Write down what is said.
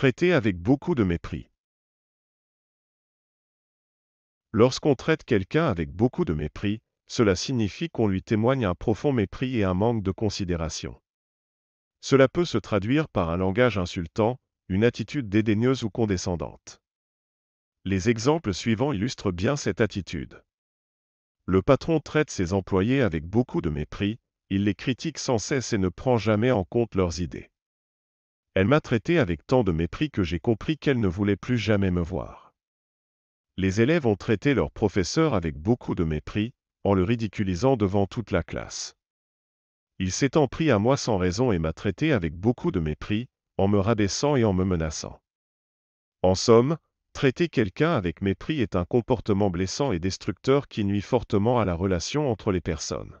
Traiter avec beaucoup de mépris. Lorsqu'on traite quelqu'un avec beaucoup de mépris, cela signifie qu'on lui témoigne un profond mépris et un manque de considération. Cela peut se traduire par un langage insultant, une attitude dédaigneuse ou condescendante. Les exemples suivants illustrent bien cette attitude. Le patron traite ses employés avec beaucoup de mépris, il les critique sans cesse et ne prend jamais en compte leurs idées. Elle m'a traité avec tant de mépris que j'ai compris qu'elle ne voulait plus jamais me voir. Les élèves ont traité leur professeur avec beaucoup de mépris, en le ridiculisant devant toute la classe. Il s'est en pris à moi sans raison et m'a traité avec beaucoup de mépris, en me rabaissant et en me menaçant. En somme, traiter quelqu'un avec mépris est un comportement blessant et destructeur qui nuit fortement à la relation entre les personnes.